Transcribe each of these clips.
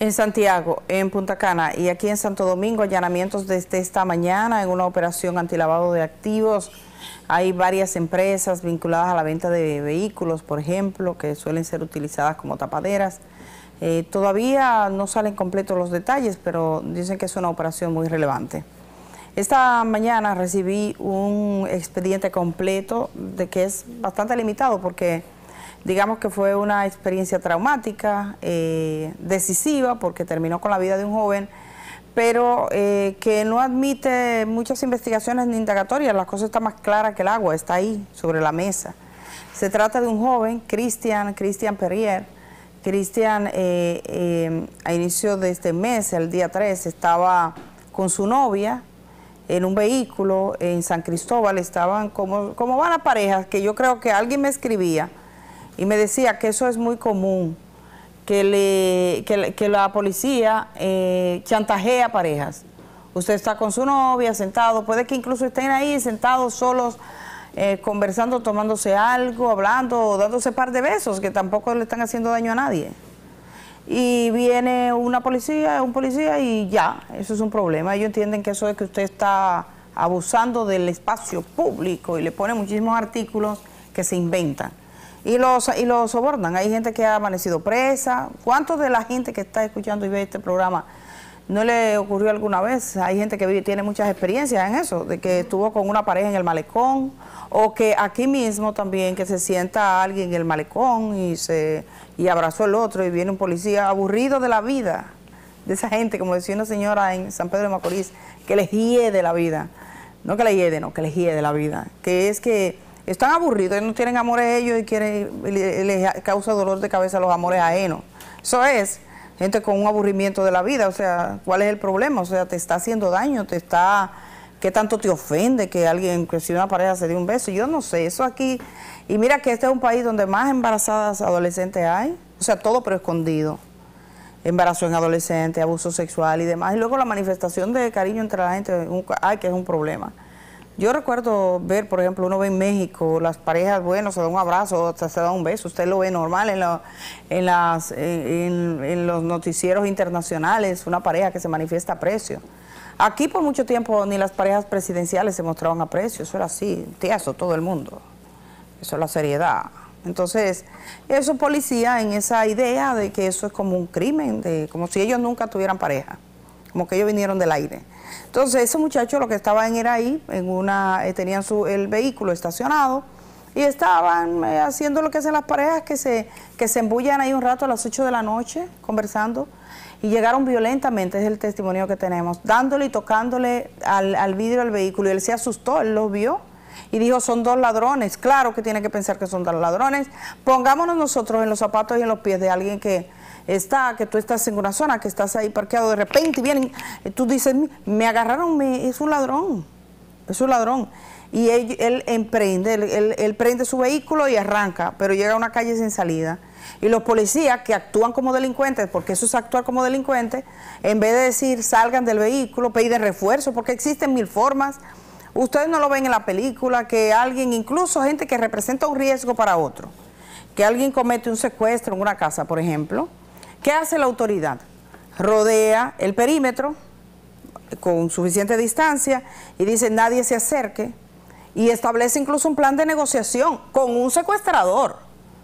En Santiago, en Punta Cana y aquí en Santo Domingo, allanamientos desde esta mañana en una operación antilavado de activos. Hay varias empresas vinculadas a la venta de vehículos, por ejemplo, que suelen ser utilizadas como tapaderas. Eh, todavía no salen completos los detalles, pero dicen que es una operación muy relevante. Esta mañana recibí un expediente completo de que es bastante limitado porque digamos que fue una experiencia traumática, eh, decisiva, porque terminó con la vida de un joven, pero eh, que no admite muchas investigaciones ni indagatorias, la cosa está más clara que el agua, está ahí, sobre la mesa. Se trata de un joven, Cristian, Cristian Perrier. Cristian, eh, a inicio de este mes, el día 3, estaba con su novia, en un vehículo en San Cristóbal, estaban como, como van las parejas, que yo creo que alguien me escribía y me decía que eso es muy común, que, le, la policía eh, chantajea parejas. Usted está con su novia sentado, puede que incluso estén ahí sentados solos, eh, conversando, tomándose algo, hablando, dándose par de besos, que tampoco le están haciendo daño a nadie. Y viene una policía, un policía y ya, eso es un problema. Ellos entienden que eso es que usted está abusando del espacio público y le pone muchísimos artículos que se inventan y los, y los sobornan. Hay gente que ha amanecido presa. ¿Cuántos de la gente que está escuchando y ve este programa no le ocurrió alguna vez? Hay gente que tiene muchas experiencias en eso, de que estuvo con una pareja en el malecón, o que aquí mismo también que se sienta alguien en el malecón y, se, y abrazó el otro y viene un policía aburrido de la vida, de esa gente, como decía una señora en San Pedro de Macorís, que les hiede la vida. No que le hiede, no, que les hiede la vida. Que es que están aburridos, ellos no tienen amores ellos y quieren, les, causa dolor de cabeza los amores ajenos. Eso es gente con un aburrimiento de la vida, o sea, ¿cuál es el problema? O sea, te está haciendo daño, te está, ¿qué tanto te ofende que alguien, que si una pareja se dé un beso? Yo no sé, eso aquí, y mira que este es un país donde más embarazadas adolescentes hay, o sea, todo pero escondido embarazo en adolescentes, abuso sexual y demás. Y luego la manifestación de cariño entre la gente, ay, que es un problema. Yo recuerdo ver, por ejemplo, uno ve en México, las parejas, bueno, se dan un abrazo, se da un beso, usted lo ve normal en, en, las, en, los noticieros internacionales, una pareja que se manifiesta a precio. Aquí por mucho tiempo ni las parejas presidenciales se mostraban a precio, eso era así, eso todo el mundo, eso es la seriedad. Entonces, eso policía en esa idea de que eso es como un crimen, de como si ellos nunca tuvieran pareja como que ellos vinieron del aire. Entonces, ese muchacho lo que estaban era ahí, en una, eh, tenían su, el vehículo estacionado y estaban eh, haciendo lo que hacen las parejas, que se, que se embullan ahí un rato a las 8 de la noche conversando y llegaron violentamente, es el testimonio que tenemos, dándole y tocándole al, al vidrio del vehículo y él se asustó, él lo vio y dijo, son dos ladrones. Claro que tiene que pensar que son dos ladrones. Pongámonos nosotros en los zapatos y en los pies de alguien que, está, que tú estás en una zona, que estás ahí parqueado de repente y vienen, tú dices, me agarraron, me, es un ladrón, es un ladrón. Y él, emprende, él, prende su vehículo y arranca, pero llega a una calle sin salida. Y los policías que actúan como delincuentes, porque eso es actuar como delincuentes, en vez de decir salgan del vehículo, piden refuerzo, porque existen mil formas. Ustedes no lo ven en la película, que alguien, incluso gente que representa un riesgo para otro, que alguien comete un secuestro en una casa, por ejemplo, ¿Qué hace la autoridad? Rodea el perímetro con suficiente distancia y dice nadie se acerque y establece incluso un plan de negociación con un secuestrador,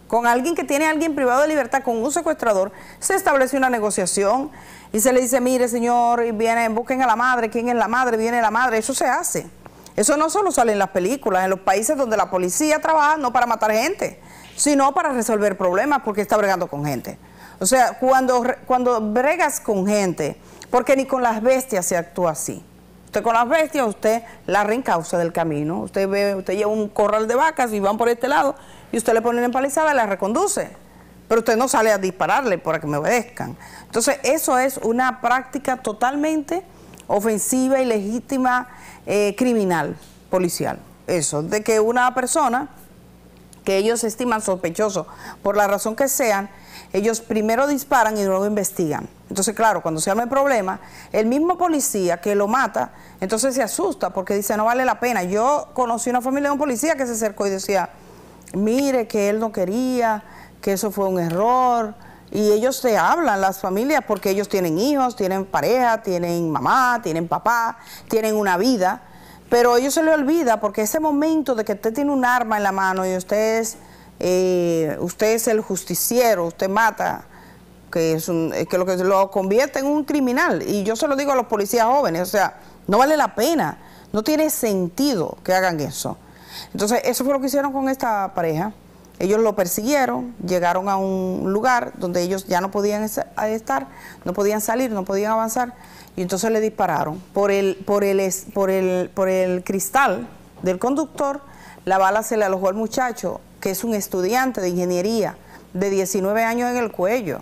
con alguien que tiene a alguien privado de libertad, con un secuestrador, se establece una negociación y se le dice, mire señor, viene, busquen a la madre, quién es la madre, viene la madre, eso se hace. Eso no solo sale en las películas, en los países donde la policía trabaja no para matar gente, sino para resolver problemas porque está bregando con gente. O sea, cuando, cuando bregas con gente, porque ni con las bestias se actúa así. Usted con las bestias, usted la reencausa del camino. Usted ve, usted lleva un corral de vacas y van por este lado y usted le pone la empalizada y la reconduce. Pero usted no sale a dispararle para que me obedezcan. Entonces, eso es una práctica totalmente ofensiva y legítima eh, criminal policial. Eso, de que una persona que ellos estiman sospechoso, por la razón que sean, ellos primero disparan y luego investigan. Entonces, claro, cuando se llama el problema, el mismo policía que lo mata, entonces se asusta porque dice, no vale la pena. Yo conocí una familia de un policía que se acercó y decía, mire, que él no quería, que eso fue un error. Y ellos se hablan, las familias, porque ellos tienen hijos, tienen pareja, tienen mamá, tienen papá, tienen una vida. Pero ellos se le olvida porque ese momento de que usted tiene un arma en la mano y usted es eh, usted es el justiciero, usted mata, que, es eh, que, lo, que lo convierte en un criminal. Y yo se lo digo a los policías jóvenes, o sea, no vale la pena, no tiene sentido que hagan eso. Entonces, eso fue lo que hicieron con esta pareja. Ellos lo persiguieron, llegaron a un lugar donde ellos ya no podían estar, no podían salir, no podían avanzar, y entonces le dispararon. Por el, por el, por el, por el cristal del conductor, la bala se le alojó al muchacho que es un estudiante de ingeniería de 19 años en el cuello.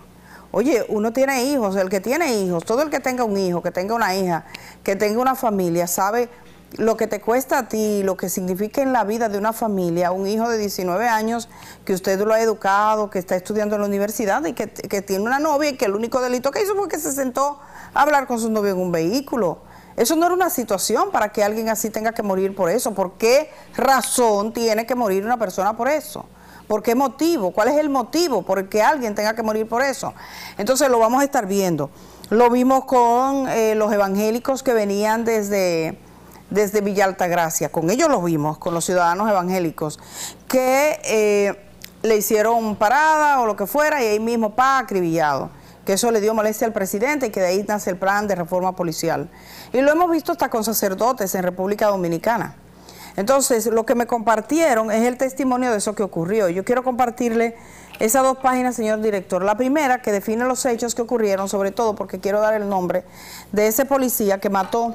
Oye, uno tiene hijos, el que tiene hijos, todo el que tenga un hijo, que tenga una hija, que tenga una familia, sabe lo que te cuesta a ti, lo que significa en la vida de una familia, un hijo de 19 años que usted lo ha educado, que está estudiando en la universidad y que, que tiene una novia y que el único delito que hizo fue que se sentó a hablar con su novia en un vehículo. Eso no era una situación para que alguien así tenga que morir por eso. ¿Por qué razón tiene que morir una persona por eso? ¿Por qué motivo? ¿Cuál es el motivo por que alguien tenga que morir por eso? Entonces lo vamos a estar viendo. Lo vimos con eh, los evangélicos que venían desde, desde Villa Altagracia. Con ellos lo vimos, con los ciudadanos evangélicos, que eh, le hicieron parada o lo que fuera y ahí mismo, pa, acribillado. Que eso le dio molestia al presidente y que de ahí nace el plan de reforma policial. Y lo hemos visto hasta con sacerdotes en República Dominicana. Entonces, lo que me compartieron es el testimonio de eso que ocurrió. Yo quiero compartirle esas dos páginas, señor director. La primera, que define los hechos que ocurrieron, sobre todo porque quiero dar el nombre de ese policía que mató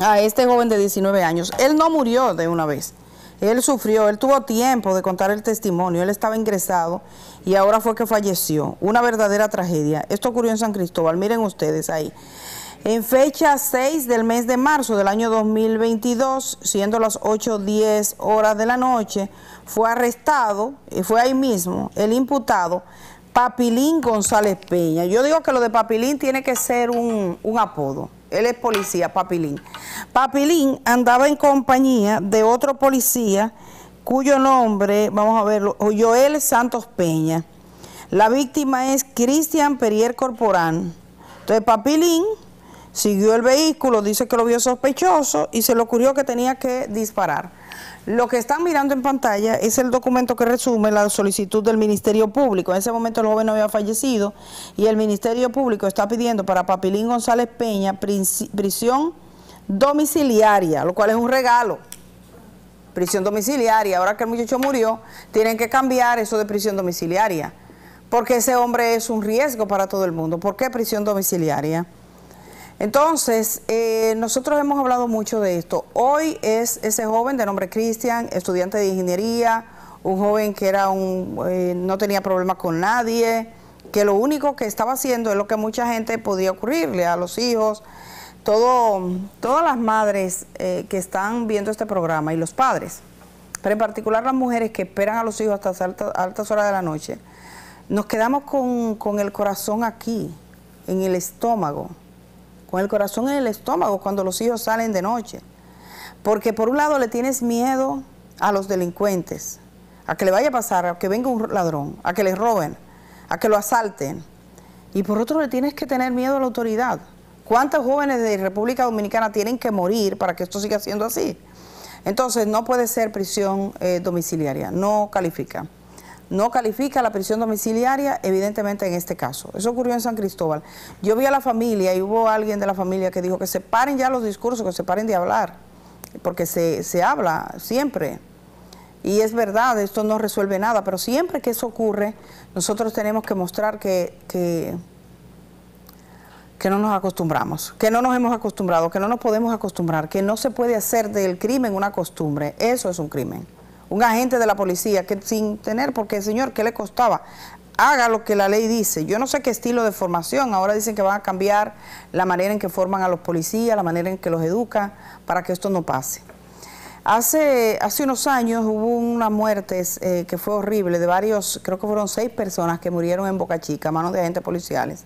a este joven de 19 años. Él no murió de una vez. Él sufrió, él tuvo tiempo de contar el testimonio, él estaba ingresado y ahora fue que falleció. Una verdadera tragedia. Esto ocurrió en San Cristóbal, miren ustedes ahí. En fecha 6 del mes de marzo del año 2022, siendo las 8.10 horas de la noche, fue arrestado, y eh, fue ahí mismo, el imputado Papilín González Peña. Yo digo que lo de Papilín tiene que ser un, apodo. Él es policía, Papilín. Papilín andaba en compañía de otro policía cuyo nombre, vamos a verlo, Joel Santos Peña. La víctima es Cristian Perier Corporán. Entonces, Papilín siguió el vehículo, dice que lo vio sospechoso y se le ocurrió que tenía que disparar. Lo que están mirando en pantalla es el documento que resume la solicitud del Ministerio Público. En ese momento el joven no había fallecido y el Ministerio Público está pidiendo para Papilín González Peña prisión domiciliaria, lo cual es un regalo. Prisión domiciliaria, ahora que el muchacho murió, tienen que cambiar eso de prisión domiciliaria, porque ese hombre es un riesgo para todo el mundo. ¿Por qué prisión domiciliaria? Entonces, eh, nosotros hemos hablado mucho de esto. Hoy es ese joven de nombre Cristian, estudiante de ingeniería, un joven que era un, eh, no tenía problemas con nadie, que lo único que estaba haciendo es lo que mucha gente podía ocurrirle a los hijos, todo, todas las madres eh, que están viendo este programa y los padres, pero en particular las mujeres que esperan a los hijos hasta las altas, horas de la noche, nos quedamos con, con el corazón aquí, en el estómago con el corazón en el estómago cuando los hijos salen de noche. Porque por un lado le tienes miedo a los delincuentes, a que le vaya a pasar, a que venga un ladrón, a que le roben, a que lo asalten. Y por otro le tienes que tener miedo a la autoridad. ¿Cuántos jóvenes de República Dominicana tienen que morir para que esto siga siendo así? Entonces no puede ser prisión eh, domiciliaria, no califica no califica la prisión domiciliaria, evidentemente en este caso. Eso ocurrió en San Cristóbal. Yo vi a la familia y hubo alguien de la familia que dijo que se paren ya los discursos, que se paren de hablar, porque se, se habla siempre. Y es verdad, esto no resuelve nada, pero siempre que eso ocurre, nosotros tenemos que mostrar que, que, que no nos acostumbramos, que no nos hemos acostumbrado, que no nos podemos acostumbrar, que no se puede hacer del crimen una costumbre. Eso es un crimen un agente de la policía que sin tener, porque señor, ¿qué le costaba? Haga lo que la ley dice. Yo no sé qué estilo de formación. Ahora dicen que van a cambiar la manera en que forman a los policías, la manera en que los educa para que esto no pase. Hace, hace unos años hubo una muerte eh, que fue horrible de varios, creo que fueron seis personas que murieron en Boca Chica a manos de agentes policiales.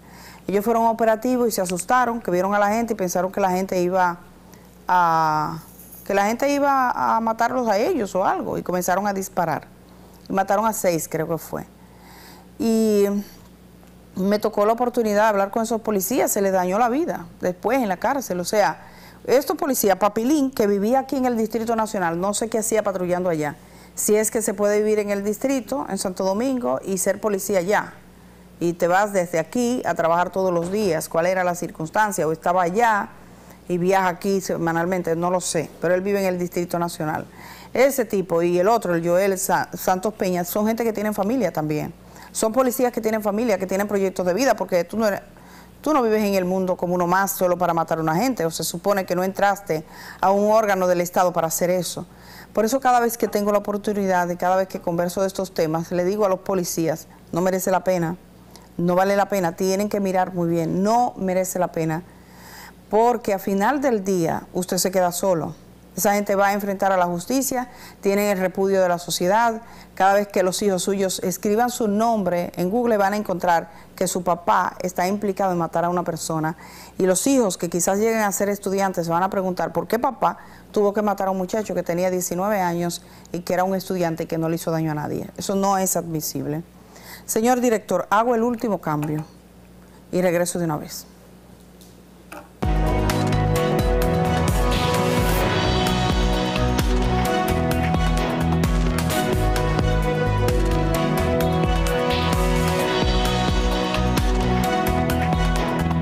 Ellos fueron operativos y se asustaron, que vieron a la gente y pensaron que la gente iba a que la gente iba a matarlos a ellos o algo, y comenzaron a disparar. Y mataron a seis, creo que fue. Y me tocó la oportunidad de hablar con esos policías, se les dañó la vida después en la cárcel. O sea, estos policías, Papilín, que vivía aquí en el Distrito Nacional, no sé qué hacía patrullando allá. Si es que se puede vivir en el distrito, en Santo Domingo, y ser policía allá. Y te vas desde aquí a trabajar todos los días, cuál era la circunstancia, o estaba allá y viaja aquí semanalmente, no lo sé, pero él vive en el Distrito Nacional. Ese tipo y el otro, el Joel Santos Peña, son gente que tienen familia también. Son policías que tienen familia, que tienen proyectos de vida, porque tú no eres, Tú no vives en el mundo como uno más solo para matar a una gente, o se supone que no entraste a un órgano del Estado para hacer eso. Por eso cada vez que tengo la oportunidad y cada vez que converso de estos temas, le digo a los policías, no merece la pena, no vale la pena, tienen que mirar muy bien, no merece la pena porque a final del día usted se queda solo. Esa gente va a enfrentar a la justicia, tienen el repudio de la sociedad. Cada vez que los hijos suyos escriban su nombre en Google van a encontrar que su papá está implicado en matar a una persona. Y los hijos que quizás lleguen a ser estudiantes van a preguntar por qué papá tuvo que matar a un muchacho que tenía 19 años y que era un estudiante y que no le hizo daño a nadie. Eso no es admisible. Señor director, hago el último cambio y regreso de una vez.